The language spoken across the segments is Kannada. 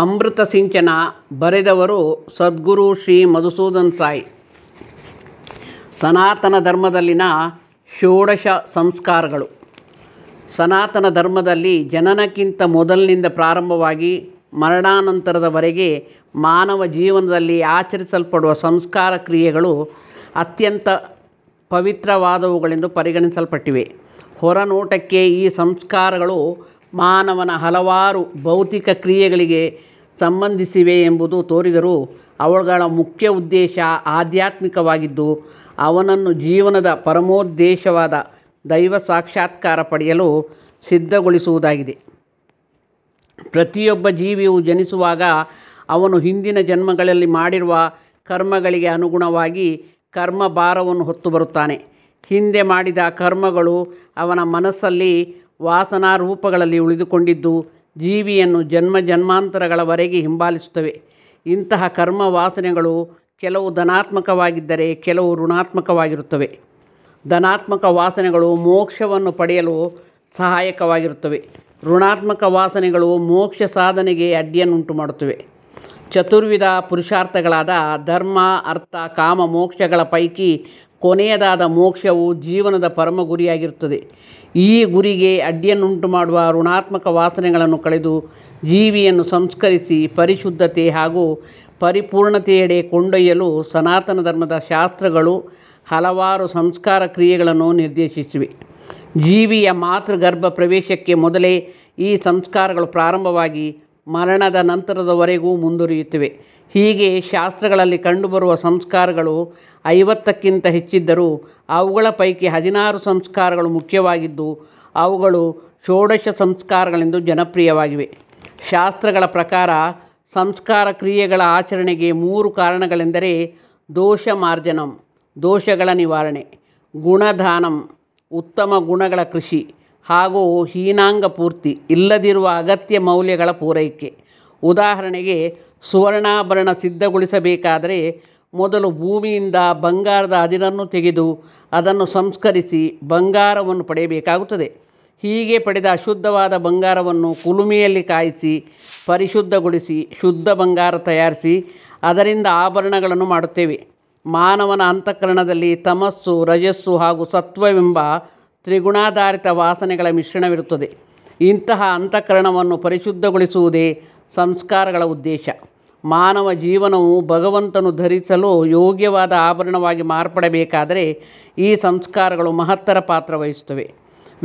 ಅಮೃತ ಸಿಂಚನ ಬರೆದವರು ಸದ್ಗುರು ಶ್ರೀ ಮಧುಸೂದನ್ ಸಾಯಿ ಸನಾತನ ಧರ್ಮದಲ್ಲಿನ ಷೋಡಶ ಸಂಸ್ಕಾರಗಳು ಸನಾತನ ಧರ್ಮದಲ್ಲಿ ಜನನಕ್ಕಿಂತ ಮೊದಲಿನಿಂದ ಪ್ರಾರಂಭವಾಗಿ ಮರಣಾನಂತರದವರೆಗೆ ಮಾನವ ಜೀವನದಲ್ಲಿ ಆಚರಿಸಲ್ಪಡುವ ಸಂಸ್ಕಾರ ಕ್ರಿಯೆಗಳು ಅತ್ಯಂತ ಪವಿತ್ರವಾದವುಗಳೆಂದು ಪರಿಗಣಿಸಲ್ಪಟ್ಟಿವೆ ಹೊರನೋಟಕ್ಕೆ ಈ ಸಂಸ್ಕಾರಗಳು ಮಾನವನ ಹಲವಾರು ಭೌತಿಕ ಕ್ರಿಯೆಗಳಿಗೆ ಸಂಬಂಧಿಸಿವೆ ಎಂಬುದು ತೋರಿದರೂ ಅವುಗಳ ಮುಖ್ಯ ಉದ್ದೇಶ ಆಧ್ಯಾತ್ಮಿಕವಾಗಿದ್ದು ಅವನನ್ನು ಜೀವನದ ಪರಮೋದ್ದೇಶವಾದ ದೈವ ಸಾಕ್ಷಾತ್ಕಾರ ಪಡೆಯಲು ಸಿದ್ಧಗೊಳಿಸುವುದಾಗಿದೆ ಪ್ರತಿಯೊಬ್ಬ ಜೀವಿಯು ಜನಿಸುವಾಗ ಅವನು ಹಿಂದಿನ ಜನ್ಮಗಳಲ್ಲಿ ಮಾಡಿರುವ ಕರ್ಮಗಳಿಗೆ ಅನುಗುಣವಾಗಿ ಕರ್ಮ ಭಾರವನ್ನು ಹೊತ್ತು ಬರುತ್ತಾನೆ ಹಿಂದೆ ಮಾಡಿದ ಕರ್ಮಗಳು ಅವನ ಮನಸ್ಸಲ್ಲಿ ವಾಸನಾ ರೂಪಗಳಲ್ಲಿ ಉಳಿದುಕೊಂಡಿದ್ದು ಜೀವಿಯನ್ನು ಜನ್ಮ ಜನ್ಮಾಂತರಗಳವರೆಗೆ ಹಿಂಬಾಲಿಸುತ್ತವೆ ಇಂತಹ ಕರ್ಮ ವಾಸನೆಗಳು ಕೆಲವು ಧನಾತ್ಮಕವಾಗಿದ್ದರೆ ಕೆಲವು ಋಣಾತ್ಮಕವಾಗಿರುತ್ತವೆ ಧನಾತ್ಮಕ ವಾಸನೆಗಳು ಮೋಕ್ಷವನ್ನು ಪಡೆಯಲು ಸಹಾಯಕವಾಗಿರುತ್ತವೆ ಋಣಾತ್ಮಕ ವಾಸನೆಗಳು ಮೋಕ್ಷ ಸಾಧನೆಗೆ ಅಡ್ಡಿಯನ್ನುಂಟು ಮಾಡುತ್ತವೆ ಚತುರ್ವಿಧ ಪುರುಷಾರ್ಥಗಳಾದ ಧರ್ಮ ಅರ್ಥ ಕಾಮ ಮೋಕ್ಷಗಳ ಪೈಕಿ ಕೊನೆಯದಾದ ಮೋಕ್ಷವು ಜೀವನದ ಪರಮ ಗುರಿಯಾಗಿರುತ್ತದೆ ಈ ಗುರಿಗೆ ಅಡ್ಡಿಯನ್ನುಂಟು ಮಾಡುವ ಋಣಾತ್ಮಕ ವಾಸನೆಗಳನ್ನು ಕಳೆದು ಜೀವಿಯನ್ನು ಸಂಸ್ಕರಿಸಿ ಪರಿಶುದ್ಧತೆ ಹಾಗೂ ಪರಿಪೂರ್ಣತೆಯೆಡೆ ಕೊಂಡೊಯ್ಯಲು ಸನಾತನ ಧರ್ಮದ ಶಾಸ್ತ್ರಗಳು ಹಲವಾರು ಸಂಸ್ಕಾರ ಕ್ರಿಯೆಗಳನ್ನು ನಿರ್ದೇಶಿಸಿವೆ ಜೀವಿಯ ಮಾತೃಗರ್ಭ ಪ್ರವೇಶಕ್ಕೆ ಮೊದಲೇ ಈ ಸಂಸ್ಕಾರಗಳು ಪ್ರಾರಂಭವಾಗಿ ಮರಣದ ನಂತರದವರೆಗೂ ಮುಂದುವರಿಯುತ್ತಿವೆ ಹೀಗೆ ಶಾಸ್ತ್ರಗಳಲ್ಲಿ ಕಂಡುಬರುವ ಸಂಸ್ಕಾರಗಳು ಐವತ್ತಕ್ಕಿಂತ ಹೆಚ್ಚಿದ್ದರೂ ಅವುಗಳ ಪೈಕಿ ಹದಿನಾರು ಸಂಸ್ಕಾರಗಳು ಮುಖ್ಯವಾಗಿದ್ದು ಅವುಗಳು ಷೋಡಶ ಸಂಸ್ಕಾರಗಳೆಂದು ಜನಪ್ರಿಯವಾಗಿವೆ ಶಾಸ್ತ್ರಗಳ ಪ್ರಕಾರ ಸಂಸ್ಕಾರ ಕ್ರಿಯೆಗಳ ಆಚರಣೆಗೆ ಮೂರು ಕಾರಣಗಳೆಂದರೆ ದೋಷ ಮಾರ್ಜನಂ ದೋಷಗಳ ನಿವಾರಣೆ ಗುಣದಾನಂ ಉತ್ತಮ ಗುಣಗಳ ಕೃಷಿ ಹಾಗೂ ಹೀನಾಂಗ ಪೂರ್ತಿ ಇಲ್ಲದಿರುವ ಅಗತ್ಯ ಮೌಲ್ಯಗಳ ಪೂರೈಕೆ ಉದಾಹರಣೆಗೆ ಸುವರ್ಣಾಭರಣ ಸಿದ್ಧಗೊಳಿಸಬೇಕಾದರೆ ಮೊದಲು ಭೂಮಿಯಿಂದ ಬಂಗಾರದ ಅದಿರನ್ನು ತೆಗೆದು ಅದನ್ನು ಸಂಸ್ಕರಿಸಿ ಬಂಗಾರವನ್ನು ಪಡೆಯಬೇಕಾಗುತ್ತದೆ ಹೀಗೆ ಪಡೆದ ಅಶುದ್ಧವಾದ ಬಂಗಾರವನ್ನು ಕುಲುಮೆಯಲ್ಲಿ ಕಾಯಿಸಿ ಪರಿಶುದ್ಧಗೊಳಿಸಿ ಶುದ್ಧ ಬಂಗಾರ ತಯಾರಿಸಿ ಅದರಿಂದ ಆಭರಣಗಳನ್ನು ಮಾಡುತ್ತೇವೆ ಮಾನವನ ಅಂತಃಕರಣದಲ್ಲಿ ತಮಸ್ಸು ರಜಸ್ಸು ಹಾಗೂ ಸತ್ವವೆಂಬ ತ್ರಿಗುಣಾಧಾರಿತ ವಾಸನೆಗಳ ಮಿಶ್ರಣವಿರುತ್ತದೆ ಇಂತಹ ಅಂತಃಕರಣವನ್ನು ಪರಿಶುದ್ಧಗೊಳಿಸುವುದೇ ಸಂಸ್ಕಾರಗಳ ಉದ್ದೇಶ ಮಾನವ ಜೀವನವು ಭಗವಂತನು ಧರಿಸಲು ಯೋಗ್ಯವಾದ ಆಭರಣವಾಗಿ ಮಾರ್ಪಡಬೇಕಾದರೆ ಈ ಸಂಸ್ಕಾರಗಳು ಮಹತ್ತರ ಪಾತ್ರ ವಹಿಸುತ್ತವೆ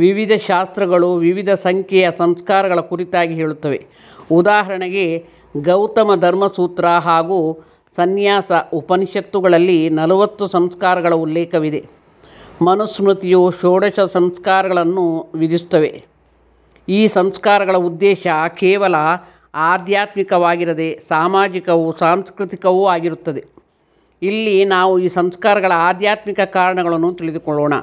ವಿವಿಧ ಶಾಸ್ತ್ರಗಳು ವಿವಿಧ ಸಂಖ್ಯೆಯ ಸಂಸ್ಕಾರಗಳ ಕುರಿತಾಗಿ ಹೇಳುತ್ತವೆ ಉದಾಹರಣೆಗೆ ಗೌತಮ ಧರ್ಮಸೂತ್ರ ಹಾಗೂ ಸನ್ಯಾಸ ಉಪನಿಷತ್ತುಗಳಲ್ಲಿ ನಲವತ್ತು ಸಂಸ್ಕಾರಗಳ ಉಲ್ಲೇಖವಿದೆ ಮನುಸ್ಮೃತಿಯು ಷೋಡಶ ಸಂಸ್ಕಾರಗಳನ್ನು ವಿಧಿಸುತ್ತವೆ ಈ ಸಂಸ್ಕಾರಗಳ ಉದ್ದೇಶ ಕೇವಲ ಆಧ್ಯಾತ್ಮಿಕವಾಗಿರದೆ ಸಾಮಾಜಿಕವೂ ಸಾಂಸ್ಕೃತಿಕವೂ ಆಗಿರುತ್ತದೆ ಇಲ್ಲಿ ನಾವು ಈ ಸಂಸ್ಕಾರಗಳ ಆಧ್ಯಾತ್ಮಿಕ ಕಾರಣಗಳನ್ನು ತಿಳಿದುಕೊಳ್ಳೋಣ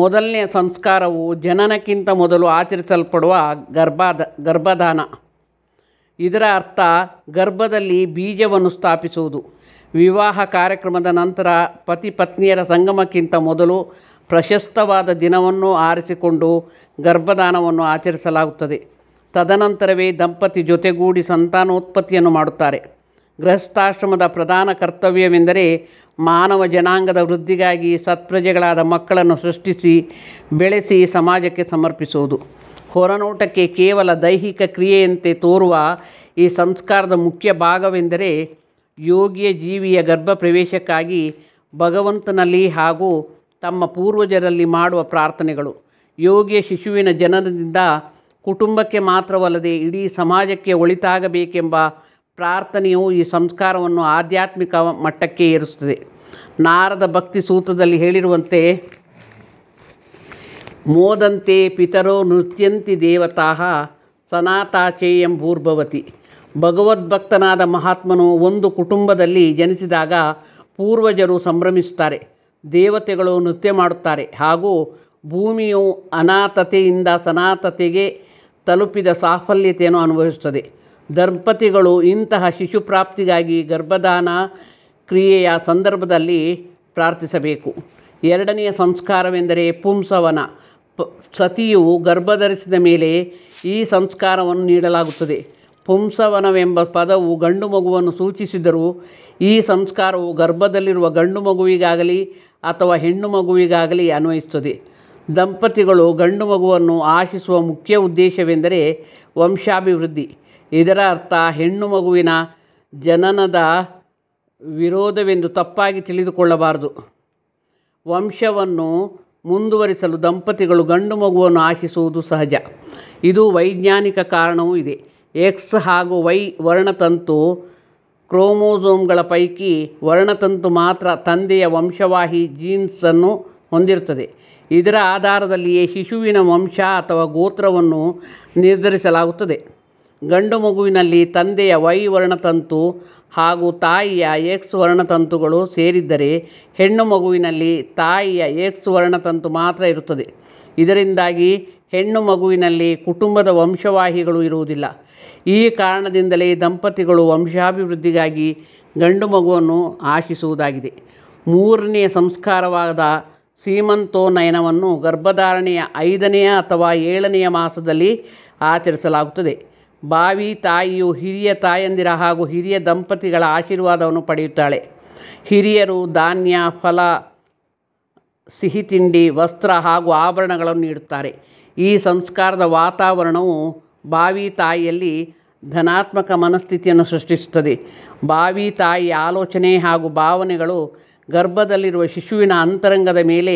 ಮೊದಲನೇ ಸಂಸ್ಕಾರವು ಜನನಕ್ಕಿಂತ ಮೊದಲು ಆಚರಿಸಲ್ಪಡುವ ಗರ್ಭಾದ ಗರ್ಭದಾನ ಇದರ ಅರ್ಥ ಗರ್ಭದಲ್ಲಿ ಬೀಜವನ್ನು ಸ್ಥಾಪಿಸುವುದು ವಿವಾಹ ಕಾರ್ಯಕ್ರಮದ ನಂತರ ಪತಿ ಪತ್ನಿಯರ ಸಂಗಮಕ್ಕಿಂತ ಮೊದಲು ಪ್ರಶಸ್ತವಾದ ದಿನವನ್ನು ಆರಿಸಿಕೊಂಡು ಗರ್ಭದಾನವನ್ನು ಆಚರಿಸಲಾಗುತ್ತದೆ ತದನಂತರವೇ ದಂಪತಿ ಜೊತೆಗೂಡಿ ಸಂತಾನೋತ್ಪತ್ತಿಯನ್ನು ಮಾಡುತ್ತಾರೆ ಗೃಹಸ್ಥಾಶ್ರಮದ ಪ್ರಧಾನ ಕರ್ತವ್ಯವೆಂದರೆ ಮಾನವ ಜನಾಂಗದ ವೃದ್ಧಿಗಾಗಿ ಸತ್ಪ್ರಜೆಗಳಾದ ಮಕ್ಕಳನ್ನು ಸೃಷ್ಟಿಸಿ ಬೆಳೆಸಿ ಸಮಾಜಕ್ಕೆ ಸಮರ್ಪಿಸುವುದು ಹೊರನೋಟಕ್ಕೆ ಕೇವಲ ದೈಹಿಕ ಕ್ರಿಯೆಯಂತೆ ತೋರುವ ಈ ಸಂಸ್ಕಾರದ ಮುಖ್ಯ ಭಾಗವೆಂದರೆ ಯೋಗಿಯ ಜೀವಿಯ ಗರ್ಭ ಪ್ರವೇಶಕ್ಕಾಗಿ ಭಗವಂತನಲ್ಲಿ ಹಾಗೂ ತಮ್ಮ ಪೂರ್ವಜರಲ್ಲಿ ಮಾಡುವ ಪ್ರಾರ್ಥನೆಗಳು ಯೋಗಿಯ ಶಿಶುವಿನ ಜನನದಿಂದ ಕುಟುಂಬಕ್ಕೆ ಮಾತ್ರವಲ್ಲದೆ ಇಡೀ ಸಮಾಜಕ್ಕೆ ಒಳಿತಾಗಬೇಕೆಂಬ ಪ್ರಾರ್ಥನೆಯು ಈ ಸಂಸ್ಕಾರವನ್ನು ಆಧ್ಯಾತ್ಮಿಕ ಮಟ್ಟಕ್ಕೆ ಏರಿಸುತ್ತದೆ ನಾರದ ಭಕ್ತಿ ಸೂತ್ರದಲ್ಲಿ ಹೇಳಿರುವಂತೆ ಮೋದಂತೆ ಪಿತರೋ ನೃತ್ಯಂತಿ ದೇವತಾ ಸನಾತಾಚೇಯಂ ಭೂರ್ಭವತಿ ಭಗವದ್ಭಕ್ತನಾದ ಮಹಾತ್ಮನು ಒಂದು ಕುಟುಂಬದಲ್ಲಿ ಜನಿಸಿದಾಗ ಪೂರ್ವಜರು ಸಂಭ್ರಮಿಸುತ್ತಾರೆ ದೇವತೆಗಳು ನೃತ್ಯ ಮಾಡುತ್ತಾರೆ ಹಾಗೂ ಭೂಮಿಯು ಅನಾಥತೆಯಿಂದ ಸನಾತತೆಗೆ ತಲುಪಿದ ಸಾಫಲ್ಯತೆಯನ್ನು ಅನುಭವಿಸುತ್ತದೆ ದಂಪತಿಗಳು ಇಂತಹ ಶಿಶು ಪ್ರಾಪ್ತಿಗಾಗಿ ಗರ್ಭದಾನ ಕ್ರಿಯೆಯ ಸಂದರ್ಭದಲ್ಲಿ ಪ್ರಾರ್ಥಿಸಬೇಕು ಎರಡನೆಯ ಸಂಸ್ಕಾರವೆಂದರೆ ಪುಂಸವನ ಪ ಸತಿಯು ಗರ್ಭಧರಿಸಿದ ಮೇಲೆ ಈ ಸಂಸ್ಕಾರವನ್ನು ನೀಡಲಾಗುತ್ತದೆ ಪುಂಸವನವೆಂಬ ಪದವು ಗಂಡು ಮಗುವನ್ನು ಸೂಚಿಸಿದರೂ ಈ ಸಂಸ್ಕಾರವು ಗರ್ಭದಲ್ಲಿರುವ ಗಂಡು ಮಗುವಿಗಾಗಲಿ ಅಥವಾ ಹೆಣ್ಣು ಮಗುವಿಗಾಗಲಿ ಅನ್ವಯಿಸುತ್ತದೆ ದಂಪತಿಗಳು ಗಂಡು ಮಗುವನ್ನು ಆಶಿಸುವ ಮುಖ್ಯ ಉದ್ದೇಶವೆಂದರೆ ವಂಶಾಭಿವೃದ್ಧಿ ಇದರ ಅರ್ಥ ಹೆಣ್ಣು ಮಗುವಿನ ಜನನದ ವಿರೋಧವೆಂದು ತಪ್ಪಾಗಿ ತಿಳಿದುಕೊಳ್ಳಬಾರದು ವಂಶವನ್ನು ಮುಂದುವರಿಸಲು ದಂಪತಿಗಳು ಗಂಡು ಮಗುವನ್ನು ಆಶಿಸುವುದು ಸಹಜ ಇದು ವೈಜ್ಞಾನಿಕ ಕಾರಣವೂ ಇದೆ ಎಕ್ಸ್ ಹಾಗೂ ವೈ ವರ್ಣತಂತು ಕ್ರೋಮೋಸೋಮ್ಗಳ ಪೈಕಿ ವರ್ಣತಂತು ಮಾತ್ರ ತಂದೆಯ ವಂಶವಾಹಿ ಜೀನ್ಸನ್ನು ಹೊಂದಿರುತ್ತದೆ ಇದರ ಆಧಾರದಲ್ಲಿಯೇ ಶಿಶುವಿನ ವಂಶ ಅಥವಾ ಗೋತ್ರವನ್ನು ನಿರ್ಧರಿಸಲಾಗುತ್ತದೆ ಗಂಡು ಮಗುವಿನಲ್ಲಿ ತಂದೆಯ ವೈ ವರ್ಣತಂತು ಹಾಗೂ ತಾಯಿಯ ಎಕ್ಸ್ ವರ್ಣತಂತುಗಳು ಸೇರಿದ್ದರೆ ಹೆಣ್ಣು ಮಗುವಿನಲ್ಲಿ ತಾಯಿಯ ಎಕ್ಸ್ ವರ್ಣತಂತು ಮಾತ್ರ ಇರುತ್ತದೆ ಇದರಿಂದಾಗಿ ಹೆಣ್ಣು ಮಗುವಿನಲ್ಲಿ ಕುಟುಂಬದ ವಂಶವಾಹಿಗಳು ಇರುವುದಿಲ್ಲ ಈ ಕಾರಣದಿಂದಲೇ ದಂಪತಿಗಳು ವಂಶಾಭಿವೃದ್ಧಿಗಾಗಿ ಗಂಡು ಮಗುವನ್ನು ಆಶಿಸುವುದಾಗಿದೆ ಮೂರನೆಯ ಸಂಸ್ಕಾರವಾದ ನಯನವನ್ನು ಗರ್ಭಧಾರಣೆಯ ಐದನೆಯ ಅಥವಾ ಏಳನೆಯ ಮಾಸದಲ್ಲಿ ಆಚರಿಸಲಾಗುತ್ತದೆ ಬಾವಿ ತಾಯಿಯು ಹಿರಿಯ ತಾಯಂದಿರ ಹಾಗೂ ಹಿರಿಯ ದಂಪತಿಗಳ ಆಶೀರ್ವಾದವನ್ನು ಪಡೆಯುತ್ತಾಳೆ ಹಿರಿಯರು ಧಾನ್ಯ ಫಲ ಸಿಹಿ ತಿಂಡಿ ವಸ್ತ್ರ ಹಾಗೂ ಆಭರಣಗಳನ್ನು ನೀಡುತ್ತಾರೆ ಈ ಸಂಸ್ಕಾರದ ವಾತಾವರಣವು ಬಾವಿ ತಾಯಿಯಲ್ಲಿ ಧನಾತ್ಮಕ ಮನಸ್ಥಿತಿಯನ್ನು ಸೃಷ್ಟಿಸುತ್ತದೆ ಬಾವಿ ತಾಯಿಯ ಆಲೋಚನೆ ಹಾಗೂ ಭಾವನೆಗಳು ಗರ್ಭದಲ್ಲಿರುವ ಶಿಶುವಿನ ಅಂತರಂಗದ ಮೇಲೆ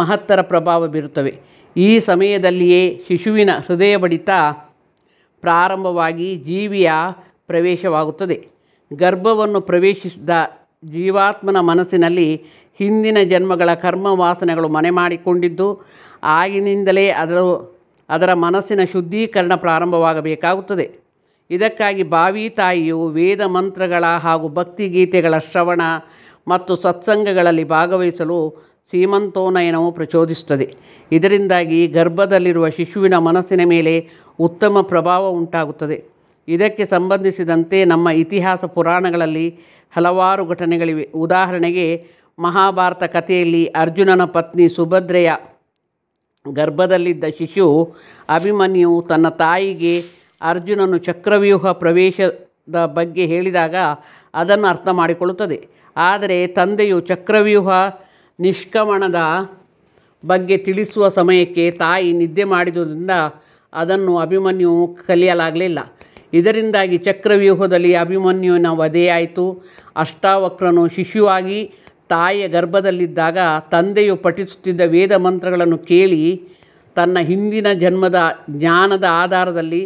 ಮಹತ್ತರ ಪ್ರಭಾವ ಬೀರುತ್ತವೆ ಈ ಸಮಯದಲ್ಲಿಯೇ ಶಿಶುವಿನ ಹೃದಯ ಬಡಿತ ಪ್ರಾರಂಭವಾಗಿ ಜೀವಿಯ ಪ್ರವೇಶವಾಗುತ್ತದೆ ಗರ್ಭವನ್ನು ಪ್ರವೇಶಿಸಿದ ಜೀವಾತ್ಮನ ಮನಸ್ಸಿನಲ್ಲಿ ಹಿಂದಿನ ಜನ್ಮಗಳ ಕರ್ಮ ವಾಸನೆಗಳು ಮನೆ ಮಾಡಿಕೊಂಡಿದ್ದು ಆಗಿನಿಂದಲೇ ಅದರ ಅದರ ಮನಸ್ಸಿನ ಶುದ್ಧೀಕರಣ ಪ್ರಾರಂಭವಾಗಬೇಕಾಗುತ್ತದೆ ಇದಕ್ಕಾಗಿ ಬಾವಿ ತಾಯಿಯು ವೇದ ಮಂತ್ರಗಳ ಹಾಗೂ ಭಕ್ತಿಗೀತೆಗಳ ಶ್ರವಣ ಮತ್ತು ಸತ್ಸಂಗಗಳಲ್ಲಿ ಭಾಗವಹಿಸಲು ಸೀಮಂತೋನಯನವು ಪ್ರಚೋದಿಸುತ್ತದೆ ಇದರಿಂದಾಗಿ ಗರ್ಭದಲ್ಲಿರುವ ಶಿಶುವಿನ ಮನಸ್ಸಿನ ಮೇಲೆ ಉತ್ತಮ ಪ್ರಭಾವ ಉಂಟಾಗುತ್ತದೆ ಇದಕ್ಕೆ ಸಂಬಂಧಿಸಿದಂತೆ ನಮ್ಮ ಇತಿಹಾಸ ಪುರಾಣಗಳಲ್ಲಿ ಹಲವಾರು ಘಟನೆಗಳಿವೆ ಉದಾಹರಣೆಗೆ ಮಹಾಭಾರತ ಕಥೆಯಲ್ಲಿ ಅರ್ಜುನನ ಪತ್ನಿ ಸುಭದ್ರೆಯ ಗರ್ಭದಲ್ಲಿದ್ದ ಶಿಶು ಅಭಿಮನ್ಯು ತನ್ನ ತಾಯಿಗೆ ಅರ್ಜುನನು ಚಕ್ರವ್ಯೂಹ ಪ್ರವೇಶ ದ ಬಗ್ಗೆ ಹೇಳಿದಾಗ ಅದನ್ನು ಅರ್ಥ ಮಾಡಿಕೊಳ್ಳುತ್ತದೆ ಆದರೆ ತಂದೆಯು ಚಕ್ರವ್ಯೂಹ ನಿಷ್ಕಮಣದ ಬಗ್ಗೆ ತಿಳಿಸುವ ಸಮಯಕ್ಕೆ ತಾಯಿ ನಿದ್ದೆ ಮಾಡಿದುದರಿಂದ ಅದನ್ನು ಅಭಿಮನ್ಯು ಕಲಿಯಲಾಗಲಿಲ್ಲ ಇದರಿಂದಾಗಿ ಚಕ್ರವ್ಯೂಹದಲ್ಲಿ ಅಭಿಮನ್ಯುವಿನ ವಧೆಯಾಯಿತು ಅಷ್ಟಾವಕ್ರನು ಶಿಶುವಾಗಿ ತಾಯಿಯ ಗರ್ಭದಲ್ಲಿದ್ದಾಗ ತಂದೆಯು ಪಠಿಸುತ್ತಿದ್ದ ವೇದ ಮಂತ್ರಗಳನ್ನು ಕೇಳಿ ತನ್ನ ಹಿಂದಿನ ಜನ್ಮದ ಜ್ಞಾನದ ಆಧಾರದಲ್ಲಿ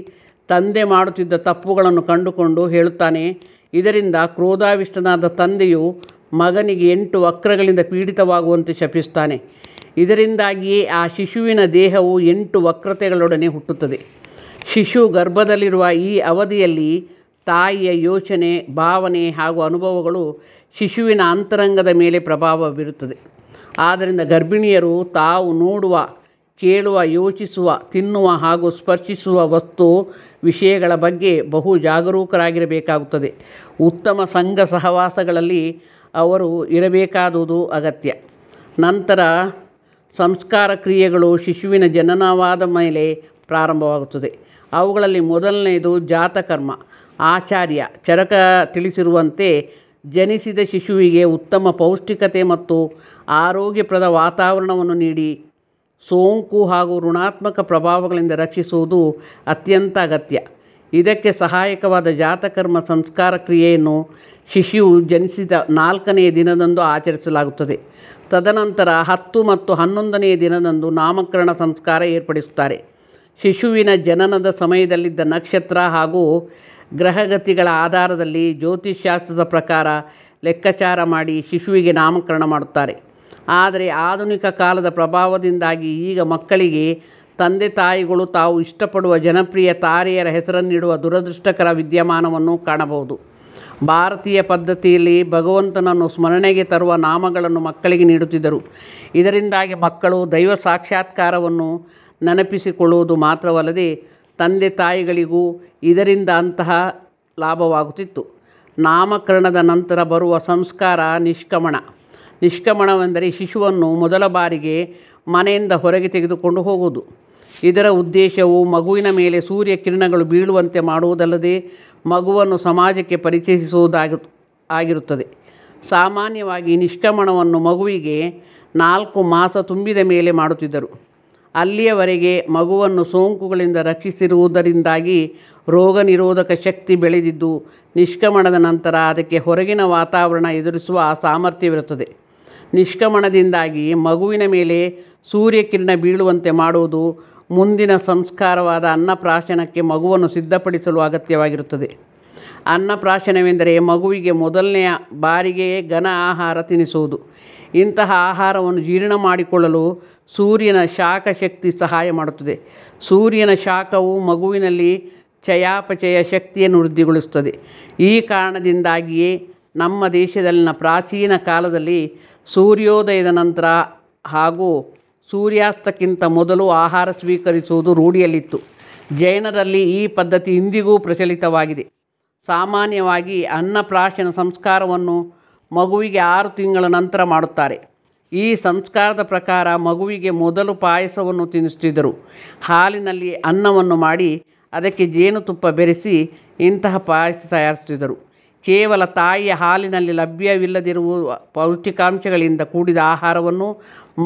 ತಂದೆ ಮಾಡುತ್ತಿದ್ದ ತಪ್ಪುಗಳನ್ನು ಕಂಡುಕೊಂಡು ಹೇಳುತ್ತಾನೆ ಇದರಿಂದ ಕ್ರೋಧಾವಿಷ್ಟನಾದ ತಂದೆಯು ಮಗನಿಗೆ ಎಂಟು ವಕ್ರಗಳಿಂದ ಪೀಡಿತವಾಗುವಂತೆ ಶಪಿಸ್ತಾನೆ ಇದರಿಂದಾಗಿಯೇ ಆ ಶಿಶುವಿನ ದೇಹವು ಎಂಟು ವಕ್ರತೆಗಳೊಡನೆ ಹುಟ್ಟುತ್ತದೆ ಶಿಶು ಗರ್ಭದಲ್ಲಿರುವ ಈ ಅವಧಿಯಲ್ಲಿ ತಾಯಿಯ ಯೋಚನೆ ಭಾವನೆ ಹಾಗೂ ಅನುಭವಗಳು ಶಿಶುವಿನ ಅಂತರಂಗದ ಮೇಲೆ ಪ್ರಭಾವ ಬೀರುತ್ತದೆ ಆದ್ದರಿಂದ ಗರ್ಭಿಣಿಯರು ತಾವು ನೋಡುವ ಕೇಳುವ ಯೋಚಿಸುವ ತಿನ್ನುವ ಹಾಗೂ ಸ್ಪರ್ಶಿಸುವ ವಸ್ತು ವಿಷಯಗಳ ಬಗ್ಗೆ ಬಹು ಜಾಗರೂಕರಾಗಿರಬೇಕಾಗುತ್ತದೆ ಉತ್ತಮ ಸಂಘ ಸಹವಾಸಗಳಲ್ಲಿ ಅವರು ಇರಬೇಕಾದುದು ಅಗತ್ಯ ನಂತರ ಸಂಸ್ಕಾರ ಕ್ರಿಯೆಗಳು ಶಿಶುವಿನ ಜನನವಾದ ಮೇಲೆ ಪ್ರಾರಂಭವಾಗುತ್ತದೆ ಅವುಗಳಲ್ಲಿ ಮೊದಲನೆಯದು ಜಾತಕರ್ಮ ಆಚಾರ್ಯ ಚರಕ ತಿಳಿಸಿರುವಂತೆ ಜನಿಸಿದ ಶಿಶುವಿಗೆ ಉತ್ತಮ ಪೌಷ್ಟಿಕತೆ ಮತ್ತು ಆರೋಗ್ಯಪ್ರದ ವಾತಾವರಣವನ್ನು ನೀಡಿ ಸೋಂಕು ಹಾಗೂ ಋಣಾತ್ಮಕ ಪ್ರಭಾವಗಳಿಂದ ರಕ್ಷಿಸುವುದು ಅತ್ಯಂತ ಅಗತ್ಯ ಇದಕ್ಕೆ ಸಹಾಯಕವಾದ ಜಾತಕರ್ಮ ಸಂಸ್ಕಾರ ಕ್ರಿಯೆಯನ್ನು ಶಿಶುವು ಜನಿಸಿದ ನಾಲ್ಕನೆಯ ದಿನದಂದು ಆಚರಿಸಲಾಗುತ್ತದೆ ತದನಂತರ ಹತ್ತು ಮತ್ತು ಹನ್ನೊಂದನೆಯ ದಿನದಂದು ನಾಮಕರಣ ಸಂಸ್ಕಾರ ಏರ್ಪಡಿಸುತ್ತಾರೆ ಶಿಶುವಿನ ಜನನದ ಸಮಯದಲ್ಲಿದ್ದ ನಕ್ಷತ್ರ ಹಾಗೂ ಗ್ರಹಗತಿಗಳ ಆಧಾರದಲ್ಲಿ ಜ್ಯೋತಿಷ್ಶಾಸ್ತ್ರದ ಪ್ರಕಾರ ಲೆಕ್ಕಾಚಾರ ಮಾಡಿ ಶಿಶುವಿಗೆ ನಾಮಕರಣ ಮಾಡುತ್ತಾರೆ ಆದರೆ ಆಧುನಿಕ ಕಾಲದ ಪ್ರಭಾವದಿಂದಾಗಿ ಈಗ ಮಕ್ಕಳಿಗೆ ತಂದೆ ತಾಯಿಗಳು ತಾವು ಇಷ್ಟಪಡುವ ಜನಪ್ರಿಯ ತಾರೆಯರ ಹೆಸರನ್ನಿಡುವ ದುರದೃಷ್ಟಕರ ವಿದ್ಯಮಾನವನ್ನು ಕಾಣಬಹುದು ಭಾರತೀಯ ಪದ್ಧತಿಯಲ್ಲಿ ಭಗವಂತನನ್ನು ಸ್ಮರಣೆಗೆ ತರುವ ನಾಮಗಳನ್ನು ಮಕ್ಕಳಿಗೆ ನೀಡುತ್ತಿದ್ದರು ಇದರಿಂದಾಗಿ ಮಕ್ಕಳು ದೈವ ಸಾಕ್ಷಾತ್ಕಾರವನ್ನು ನೆನಪಿಸಿಕೊಳ್ಳುವುದು ಮಾತ್ರವಲ್ಲದೆ ತಂದೆ ತಾಯಿಗಳಿಗೂ ಇದರಿಂದ ಅಂತಹ ಲಾಭವಾಗುತ್ತಿತ್ತು ನಾಮಕರಣದ ನಂತರ ಬರುವ ಸಂಸ್ಕಾರ ನಿಷ್ಕಮಣ ನಿಷ್ಕಮಣವೆಂದರೆ ಶಿಶುವನ್ನು ಮೊದಲ ಬಾರಿಗೆ ಮನೆಯಿಂದ ಹೊರಗೆ ತೆಗೆದುಕೊಂಡು ಹೋಗುವುದು ಇದರ ಉದ್ದೇಶವು ಮಗುವಿನ ಮೇಲೆ ಸೂರ್ಯ ಕಿರಣಗಳು ಬೀಳುವಂತೆ ಮಾಡುವುದಲ್ಲದೆ ಮಗುವನ್ನು ಸಮಾಜಕ್ಕೆ ಪರಿಚಯಿಸುವುದಾಗಿ ಆಗಿರುತ್ತದೆ ಸಾಮಾನ್ಯವಾಗಿ ನಿಷ್ಕಮಣವನ್ನು ಮಗುವಿಗೆ ನಾಲ್ಕು ಮಾಸ ತುಂಬಿದ ಮೇಲೆ ಮಾಡುತ್ತಿದ್ದರು ಅಲ್ಲಿಯವರೆಗೆ ಮಗುವನ್ನು ಸೋಂಕುಗಳಿಂದ ರಕ್ಷಿಸಿರುವುದರಿಂದಾಗಿ ರೋಗ ನಿರೋಧಕ ಶಕ್ತಿ ಬೆಳೆದಿದ್ದು ನಿಷ್ಕಮಣದ ನಂತರ ಅದಕ್ಕೆ ಹೊರಗಿನ ವಾತಾವರಣ ಎದುರಿಸುವ ಸಾಮರ್ಥ್ಯವಿರುತ್ತದೆ ನಿಷ್ಕಮಣದಿಂದಾಗಿ ಮಗುವಿನ ಮೇಲೆ ಸೂರ್ಯಕಿರಣ ಬೀಳುವಂತೆ ಮಾಡುವುದು ಮುಂದಿನ ಸಂಸ್ಕಾರವಾದ ಅನ್ನಪ್ರಾಶನಕ್ಕೆ ಮಗುವನ್ನು ಸಿದ್ಧಪಡಿಸಲು ಅಗತ್ಯವಾಗಿರುತ್ತದೆ ಅನ್ನಪ್ರಾಶನವೆಂದರೆ ಮಗುವಿಗೆ ಮೊದಲನೆಯ ಬಾರಿಗೆ ಘನ ಆಹಾರ ತಿನಿಸುವುದು ಇಂತಹ ಆಹಾರವನ್ನು ಜೀರ್ಣ ಮಾಡಿಕೊಳ್ಳಲು ಸೂರ್ಯನ ಶಾಖ ಶಕ್ತಿ ಸಹಾಯ ಮಾಡುತ್ತದೆ ಸೂರ್ಯನ ಶಾಖವು ಮಗುವಿನಲ್ಲಿ ಚಯಾಪಚಯ ಶಕ್ತಿಯನ್ನು ವೃದ್ಧಿಗೊಳಿಸುತ್ತದೆ ಈ ಕಾರಣದಿಂದಾಗಿಯೇ ನಮ್ಮ ದೇಶದಲ್ಲಿನ ಪ್ರಾಚೀನ ಕಾಲದಲ್ಲಿ ಸೂರ್ಯೋದಯದ ನಂತರ ಹಾಗೂ ಸೂರ್ಯಾಸ್ತಕ್ಕಿಂತ ಮೊದಲು ಆಹಾರ ಸ್ವೀಕರಿಸುವುದು ರೂಢಿಯಲ್ಲಿತ್ತು ಜೈನರಲ್ಲಿ ಈ ಪದ್ಧತಿ ಇಂದಿಗೂ ಪ್ರಚಲಿತವಾಗಿದೆ ಸಾಮಾನ್ಯವಾಗಿ ಅನ್ನಪ್ರಾಶನ ಸಂಸ್ಕಾರವನ್ನು ಮಗುವಿಗೆ ಆರು ತಿಂಗಳ ನಂತರ ಮಾಡುತ್ತಾರೆ ಈ ಸಂಸ್ಕಾರದ ಪ್ರಕಾರ ಮಗುವಿಗೆ ಮೊದಲು ಪಾಯಸವನ್ನು ತಿನ್ನಿಸುತ್ತಿದ್ದರು ಹಾಲಿನಲ್ಲಿ ಅನ್ನವನ್ನು ಮಾಡಿ ಅದಕ್ಕೆ ಜೇನುತುಪ್ಪ ಬೆರೆಸಿ ಇಂತಹ ಪಾಯಸ ತಯಾರಿಸುತ್ತಿದ್ದರು ಕೇವಲ ತಾಯಿಯ ಹಾಲಿನಲ್ಲಿ ಲಭ್ಯವಿಲ್ಲದಿರುವ ಪೌಷ್ಟಿಕಾಂಶಗಳಿಂದ ಕೂಡಿದ ಆಹಾರವನ್ನು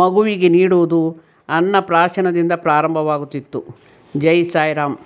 ಮಗುವಿಗೆ ನೀಡುವುದು ಅನ್ನಪ್ರಾಶನದಿಂದ ಪ್ರಾರಂಭವಾಗುತ್ತಿತ್ತು ಜೈ ಸಾಯಿರಾಮ್